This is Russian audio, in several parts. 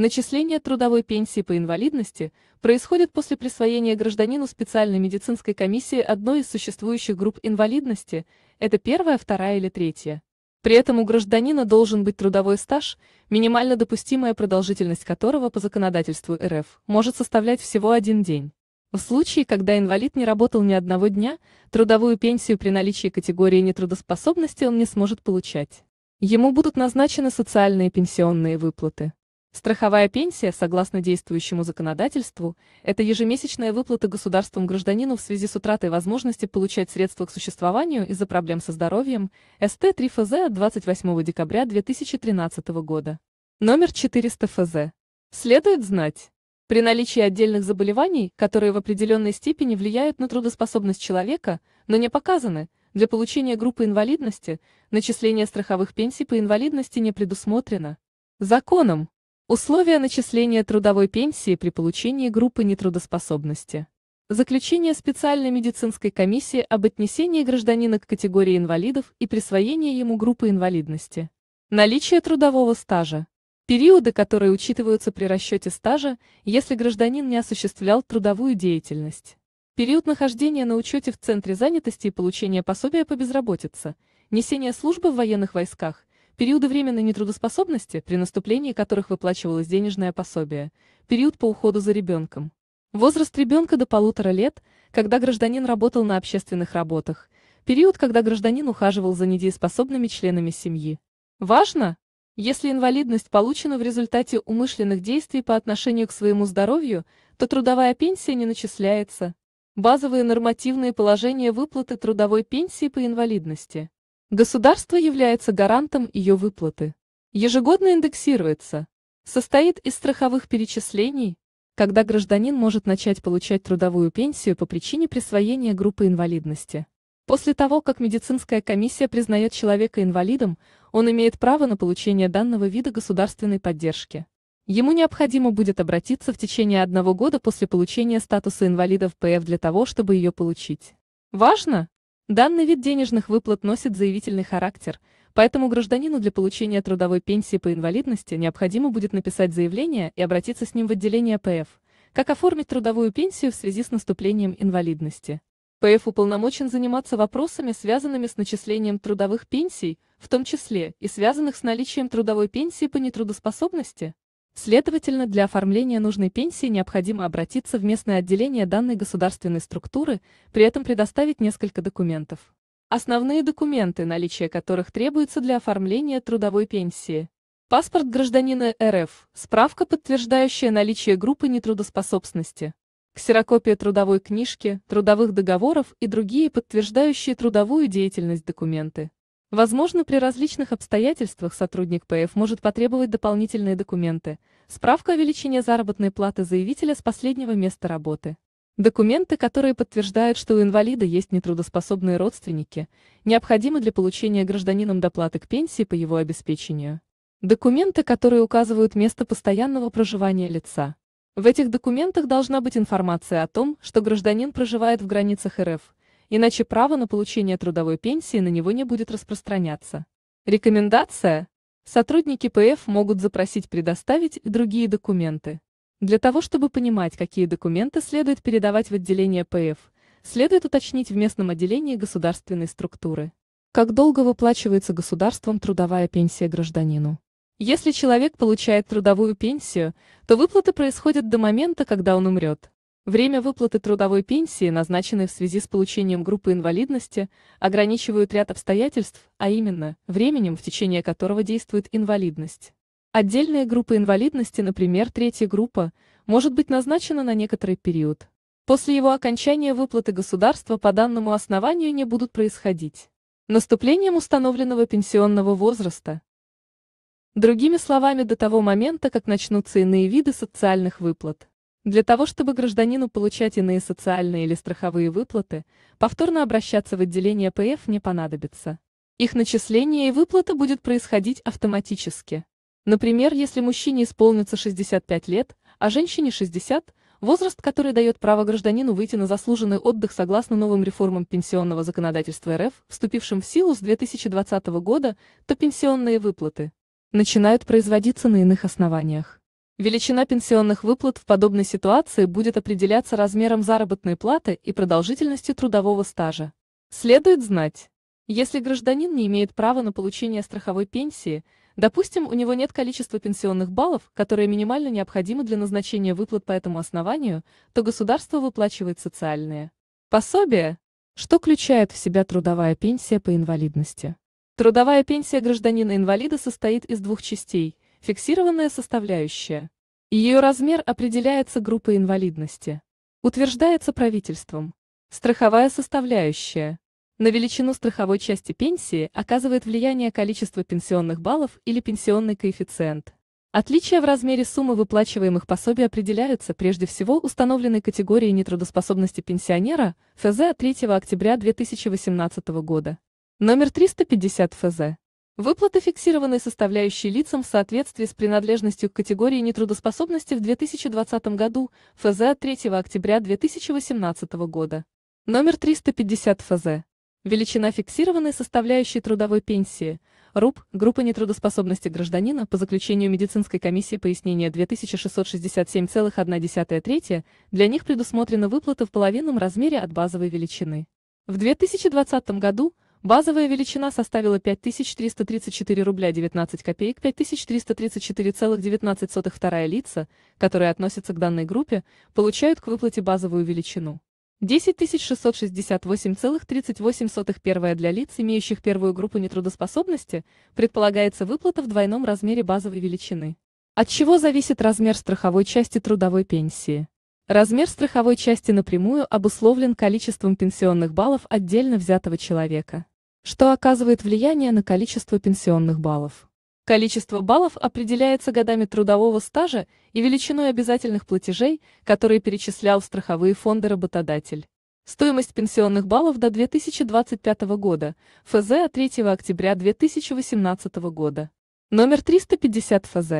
Начисление трудовой пенсии по инвалидности происходит после присвоения гражданину специальной медицинской комиссии одной из существующих групп инвалидности, это первая, вторая или третья. При этом у гражданина должен быть трудовой стаж, минимально допустимая продолжительность которого по законодательству РФ может составлять всего один день. В случае, когда инвалид не работал ни одного дня, трудовую пенсию при наличии категории нетрудоспособности он не сможет получать. Ему будут назначены социальные пенсионные выплаты. Страховая пенсия, согласно действующему законодательству, это ежемесячная выплата государством гражданину в связи с утратой возможности получать средства к существованию из-за проблем со здоровьем, СТ-3 ФЗ от 28 декабря 2013 года. Номер 400 ФЗ. Следует знать. При наличии отдельных заболеваний, которые в определенной степени влияют на трудоспособность человека, но не показаны, для получения группы инвалидности, начисление страховых пенсий по инвалидности не предусмотрено. Законом. Условия начисления трудовой пенсии при получении группы нетрудоспособности. Заключение специальной медицинской комиссии об отнесении гражданина к категории инвалидов и присвоении ему группы инвалидности. Наличие трудового стажа. Периоды, которые учитываются при расчете стажа, если гражданин не осуществлял трудовую деятельность. Период нахождения на учете в Центре занятости и получения пособия по безработице, несение службы в военных войсках, периоды временной нетрудоспособности, при наступлении которых выплачивалось денежное пособие, период по уходу за ребенком. Возраст ребенка до полутора лет, когда гражданин работал на общественных работах, период, когда гражданин ухаживал за недееспособными членами семьи. Важно, если инвалидность получена в результате умышленных действий по отношению к своему здоровью, то трудовая пенсия не начисляется. Базовые нормативные положения выплаты трудовой пенсии по инвалидности. Государство является гарантом ее выплаты. Ежегодно индексируется. Состоит из страховых перечислений, когда гражданин может начать получать трудовую пенсию по причине присвоения группы инвалидности. После того, как медицинская комиссия признает человека инвалидом, он имеет право на получение данного вида государственной поддержки. Ему необходимо будет обратиться в течение одного года после получения статуса инвалида в ПФ для того, чтобы ее получить. Важно, Данный вид денежных выплат носит заявительный характер, поэтому гражданину для получения трудовой пенсии по инвалидности необходимо будет написать заявление и обратиться с ним в отделение ПФ. Как оформить трудовую пенсию в связи с наступлением инвалидности? ПФ уполномочен заниматься вопросами, связанными с начислением трудовых пенсий, в том числе и связанных с наличием трудовой пенсии по нетрудоспособности, Следовательно, для оформления нужной пенсии необходимо обратиться в местное отделение данной государственной структуры, при этом предоставить несколько документов. Основные документы, наличие которых требуется для оформления трудовой пенсии. Паспорт гражданина РФ, справка, подтверждающая наличие группы нетрудоспособности. Ксерокопия трудовой книжки, трудовых договоров и другие подтверждающие трудовую деятельность документы. Возможно, при различных обстоятельствах сотрудник ПФ может потребовать дополнительные документы, справка о величине заработной платы заявителя с последнего места работы. Документы, которые подтверждают, что у инвалида есть нетрудоспособные родственники, необходимы для получения гражданином доплаты к пенсии по его обеспечению. Документы, которые указывают место постоянного проживания лица. В этих документах должна быть информация о том, что гражданин проживает в границах РФ, иначе право на получение трудовой пенсии на него не будет распространяться. Рекомендация. Сотрудники ПФ могут запросить предоставить другие документы. Для того, чтобы понимать, какие документы следует передавать в отделение ПФ, следует уточнить в местном отделении государственной структуры. Как долго выплачивается государством трудовая пенсия гражданину? Если человек получает трудовую пенсию, то выплаты происходят до момента, когда он умрет. Время выплаты трудовой пенсии, назначенной в связи с получением группы инвалидности, ограничивают ряд обстоятельств, а именно, временем, в течение которого действует инвалидность. Отдельные группы инвалидности, например, третья группа, может быть назначена на некоторый период. После его окончания выплаты государства по данному основанию не будут происходить. Наступлением установленного пенсионного возраста. Другими словами, до того момента, как начнутся иные виды социальных выплат. Для того, чтобы гражданину получать иные социальные или страховые выплаты, повторно обращаться в отделение ПФ не понадобится. Их начисление и выплата будет происходить автоматически. Например, если мужчине исполнится 65 лет, а женщине 60, возраст, который дает право гражданину выйти на заслуженный отдых согласно новым реформам пенсионного законодательства РФ, вступившим в силу с 2020 года, то пенсионные выплаты начинают производиться на иных основаниях. Величина пенсионных выплат в подобной ситуации будет определяться размером заработной платы и продолжительностью трудового стажа. Следует знать, если гражданин не имеет права на получение страховой пенсии, допустим, у него нет количества пенсионных баллов, которые минимально необходимы для назначения выплат по этому основанию, то государство выплачивает социальные пособия, что включает в себя трудовая пенсия по инвалидности. Трудовая пенсия гражданина-инвалида состоит из двух частей – фиксированная составляющая. Ее размер определяется группой инвалидности. Утверждается правительством. Страховая составляющая. На величину страховой части пенсии оказывает влияние количество пенсионных баллов или пенсионный коэффициент. Отличия в размере суммы выплачиваемых пособий определяются прежде всего установленной категорией нетрудоспособности пенсионера ФЗ 3 октября 2018 года. Номер 350 ФЗ. Выплаты фиксированной составляющей лицам в соответствии с принадлежностью к категории нетрудоспособности в 2020 году ФЗ от 3 октября 2018 года. Номер 350 ФЗ. Величина фиксированной составляющей трудовой пенсии. РУП, группа нетрудоспособности гражданина по заключению медицинской комиссии пояснения 2667,1 для них предусмотрена выплата в половинном размере от базовой величины. В 2020 году – Базовая величина составила 5334 рубля 19 копеек, 5334,19 вторая лица, которые относятся к данной группе, получают к выплате базовую величину. 10668,38 первая для лиц, имеющих первую группу нетрудоспособности, предполагается выплата в двойном размере базовой величины. От чего зависит размер страховой части трудовой пенсии? Размер страховой части напрямую обусловлен количеством пенсионных баллов отдельно взятого человека, что оказывает влияние на количество пенсионных баллов. Количество баллов определяется годами трудового стажа и величиной обязательных платежей, которые перечислял в страховые фонды работодатель. Стоимость пенсионных баллов до 2025 года, ФЗ от 3 октября 2018 года. Номер 350 ФЗ.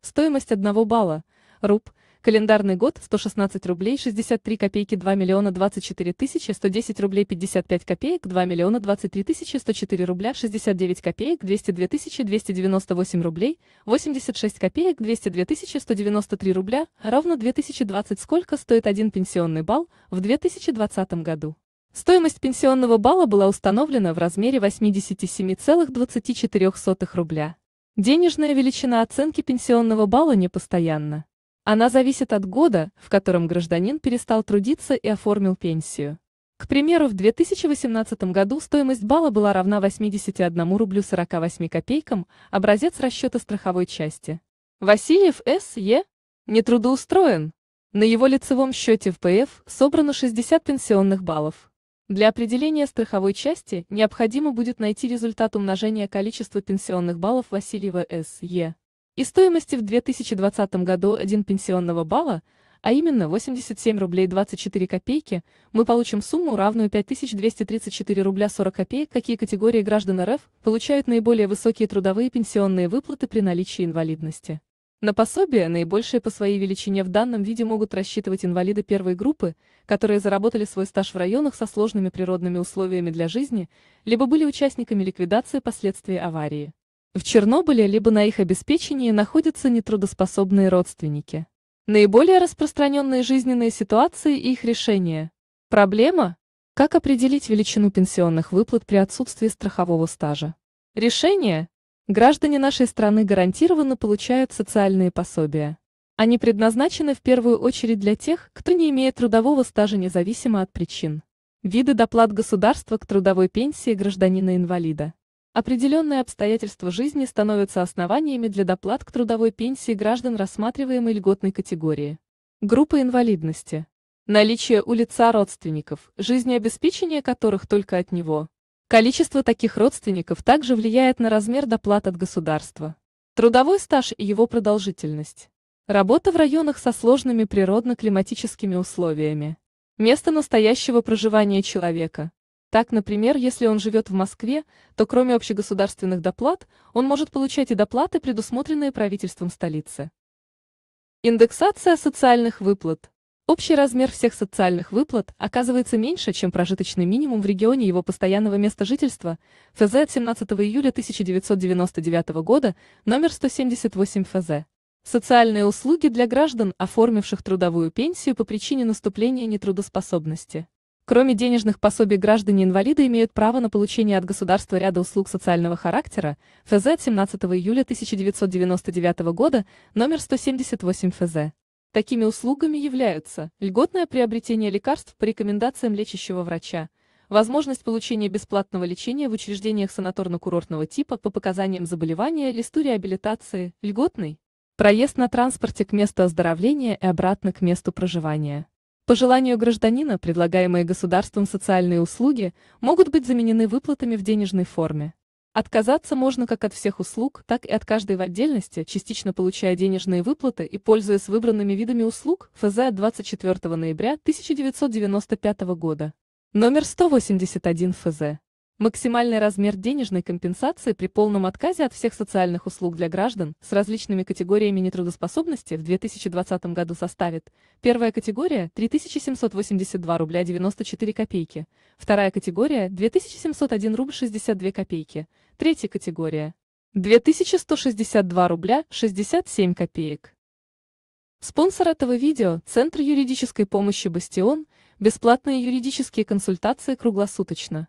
Стоимость одного балла, руб – Календарный год 116 рублей 63 копейки 2 миллиона 24 тысячи 110 рублей 55 копеек 2 миллиона 23 тысячи 104 рубля 69 копеек 202 тысячи 298 рублей 86 копеек 202 тысячи 193 рубля равно 2020 сколько стоит один пенсионный балл в 2020 году. Стоимость пенсионного балла была установлена в размере 87,24 рубля. Денежная величина оценки пенсионного балла непостоянна. Она зависит от года, в котором гражданин перестал трудиться и оформил пенсию. К примеру, в 2018 году стоимость балла была равна 81 рублю 48 копейкам, образец расчета страховой части. Васильев С.Е. не трудоустроен. На его лицевом счете в ПФ собрано 60 пенсионных баллов. Для определения страховой части необходимо будет найти результат умножения количества пенсионных баллов Васильева С.Е и стоимости в 2020 году один пенсионного балла, а именно 87 рублей 24 копейки, мы получим сумму, равную 5234 рубля 40 копеек, какие категории граждан РФ получают наиболее высокие трудовые пенсионные выплаты при наличии инвалидности. На пособие, наибольшее по своей величине в данном виде могут рассчитывать инвалиды первой группы, которые заработали свой стаж в районах со сложными природными условиями для жизни, либо были участниками ликвидации последствий аварии. В Чернобыле либо на их обеспечении находятся нетрудоспособные родственники. Наиболее распространенные жизненные ситуации и их решения. Проблема? Как определить величину пенсионных выплат при отсутствии страхового стажа? Решение? Граждане нашей страны гарантированно получают социальные пособия. Они предназначены в первую очередь для тех, кто не имеет трудового стажа независимо от причин. Виды доплат государства к трудовой пенсии гражданина-инвалида. Определенные обстоятельства жизни становятся основаниями для доплат к трудовой пенсии граждан рассматриваемой льготной категории. Группа инвалидности. Наличие у лица родственников, жизнеобеспечение которых только от него. Количество таких родственников также влияет на размер доплат от государства. Трудовой стаж и его продолжительность. Работа в районах со сложными природно-климатическими условиями. Место настоящего проживания человека. Так, например, если он живет в Москве, то кроме общегосударственных доплат, он может получать и доплаты, предусмотренные правительством столицы. Индексация социальных выплат. Общий размер всех социальных выплат оказывается меньше, чем прожиточный минимум в регионе его постоянного места жительства, ФЗ от 17 июля 1999 года, номер 178 ФЗ. Социальные услуги для граждан, оформивших трудовую пенсию по причине наступления нетрудоспособности. Кроме денежных пособий граждане-инвалиды имеют право на получение от государства ряда услуг социального характера ФЗ от 17 июля 1999 года, номер 178 ФЗ. Такими услугами являются льготное приобретение лекарств по рекомендациям лечащего врача, возможность получения бесплатного лечения в учреждениях санаторно-курортного типа по показаниям заболевания листу реабилитации, льготный проезд на транспорте к месту оздоровления и обратно к месту проживания. По желанию гражданина, предлагаемые государством социальные услуги могут быть заменены выплатами в денежной форме. Отказаться можно как от всех услуг, так и от каждой в отдельности, частично получая денежные выплаты и пользуясь выбранными видами услуг ФЗ от 24 ноября 1995 года. Номер 181 ФЗ. Максимальный размер денежной компенсации при полном отказе от всех социальных услуг для граждан с различными категориями нетрудоспособности в 2020 году составит первая категория 3782 рубля 94 копейки, вторая категория 2701 рубль 62 копейки, третья категория 2162 рубля 67 копеек. Спонсор этого видео – Центр юридической помощи «Бастион», бесплатные юридические консультации круглосуточно.